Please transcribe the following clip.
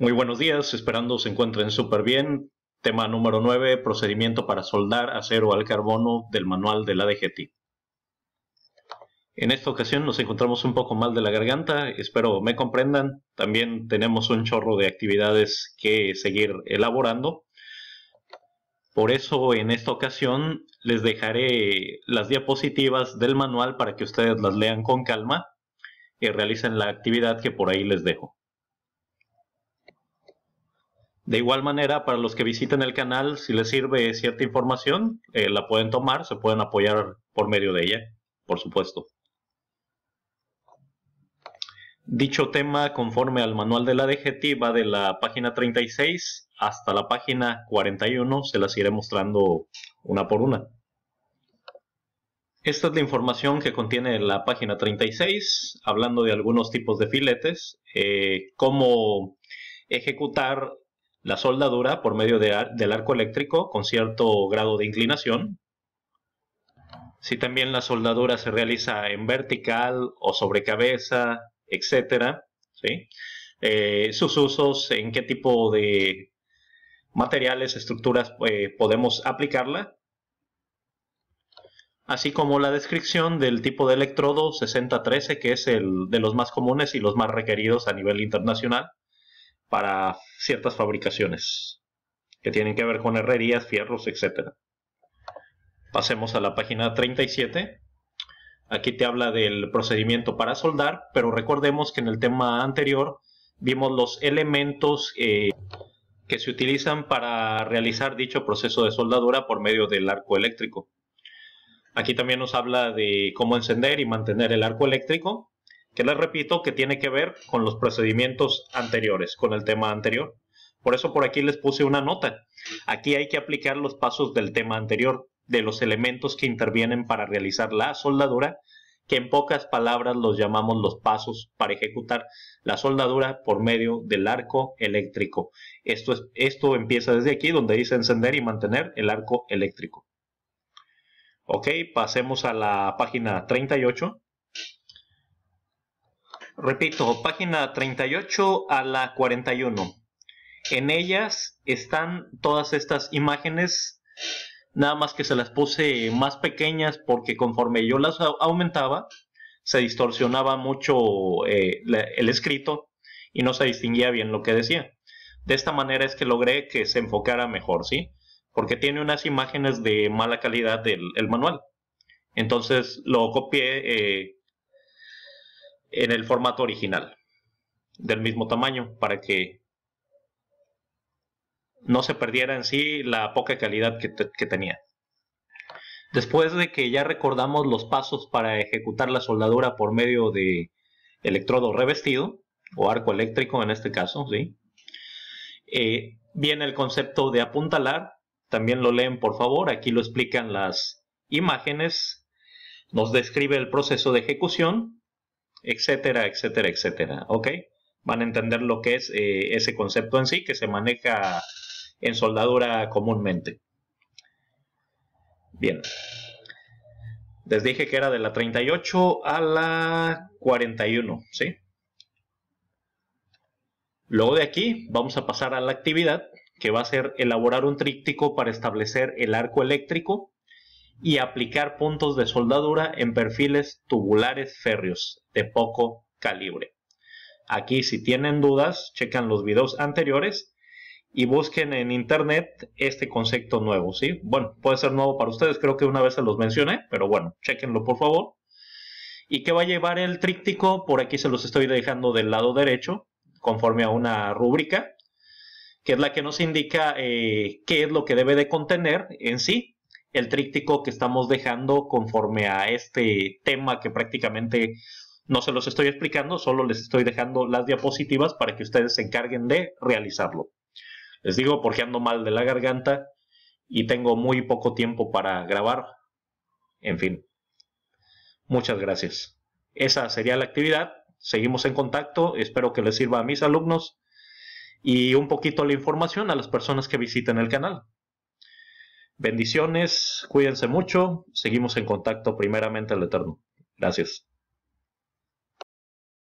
Muy buenos días, esperando se encuentren súper bien. Tema número 9, procedimiento para soldar acero al carbono del manual de la DGT. En esta ocasión nos encontramos un poco mal de la garganta, espero me comprendan. También tenemos un chorro de actividades que seguir elaborando. Por eso en esta ocasión les dejaré las diapositivas del manual para que ustedes las lean con calma y realicen la actividad que por ahí les dejo. De igual manera, para los que visiten el canal, si les sirve cierta información, eh, la pueden tomar, se pueden apoyar por medio de ella, por supuesto. Dicho tema, conforme al manual de la DGT, va de la página 36 hasta la página 41, se las iré mostrando una por una. Esta es la información que contiene la página 36, hablando de algunos tipos de filetes, eh, cómo ejecutar la soldadura por medio del arco eléctrico con cierto grado de inclinación. Si también la soldadura se realiza en vertical o sobre cabeza, etc. Eh, sus usos, en qué tipo de materiales, estructuras eh, podemos aplicarla. Así como la descripción del tipo de electrodo 6013, que es el de los más comunes y los más requeridos a nivel internacional para ciertas fabricaciones que tienen que ver con herrerías, fierros, etc. Pasemos a la página 37. Aquí te habla del procedimiento para soldar, pero recordemos que en el tema anterior vimos los elementos eh, que se utilizan para realizar dicho proceso de soldadura por medio del arco eléctrico. Aquí también nos habla de cómo encender y mantener el arco eléctrico, que les repito que tiene que ver con los procedimientos anteriores, con el tema anterior. Por eso por aquí les puse una nota. Aquí hay que aplicar los pasos del tema anterior, de los elementos que intervienen para realizar la soldadura, que en pocas palabras los llamamos los pasos para ejecutar la soldadura por medio del arco eléctrico. Esto, es, esto empieza desde aquí donde dice encender y mantener el arco eléctrico. Ok, pasemos a la página 38. Repito, página 38 a la 41. En ellas están todas estas imágenes, nada más que se las puse más pequeñas porque conforme yo las aumentaba, se distorsionaba mucho eh, el escrito y no se distinguía bien lo que decía. De esta manera es que logré que se enfocara mejor, ¿sí? Porque tiene unas imágenes de mala calidad del el manual. Entonces lo copié. Eh, en el formato original, del mismo tamaño, para que no se perdiera en sí la poca calidad que, tenía. Después de que ya recordamos los pasos para ejecutar la soldadura por medio de electrodo revestido, o arco eléctrico en este caso, ¿sí? Eh, viene el concepto de apuntalar, también lo leen por favor, aquí lo explican las imágenes, nos describe el proceso de ejecución, etcétera, etcétera, etcétera. ¿Ok? Van a entender lo que es eh, ese concepto en sí que se maneja en soldadura comúnmente. Bien. Les dije que era de la 38 a la 41, ¿sí? Luego de aquí vamos a pasar a la actividad que va a ser elaborar un tríptico para establecer el arco eléctrico y aplicar puntos de soldadura en perfiles tubulares férreos de poco calibre. Aquí si tienen dudas, chequen los videos anteriores y busquen en internet este concepto nuevo, ¿sí? Bueno, puede ser nuevo para ustedes, creo que una vez se los mencioné, pero bueno, chequenlo por favor. ¿Y qué va a llevar el tríptico? Por aquí se los estoy dejando del lado derecho, conforme a una rúbrica, que es la que nos indica eh, qué es lo que debe de contener en sí el tríptico que estamos dejando conforme a este tema que prácticamente no se los estoy explicando, solo les estoy dejando las diapositivas para que ustedes se encarguen de realizarlo. Les digo porque ando mal de la garganta y tengo muy poco tiempo para grabar. En fin, muchas gracias. Esa sería la actividad. Seguimos en contacto. Espero que les sirva a mis alumnos y un poquito la información a las personas que visiten el canal. Bendiciones, cuídense mucho, seguimos en contacto primeramente al Eterno. Gracias.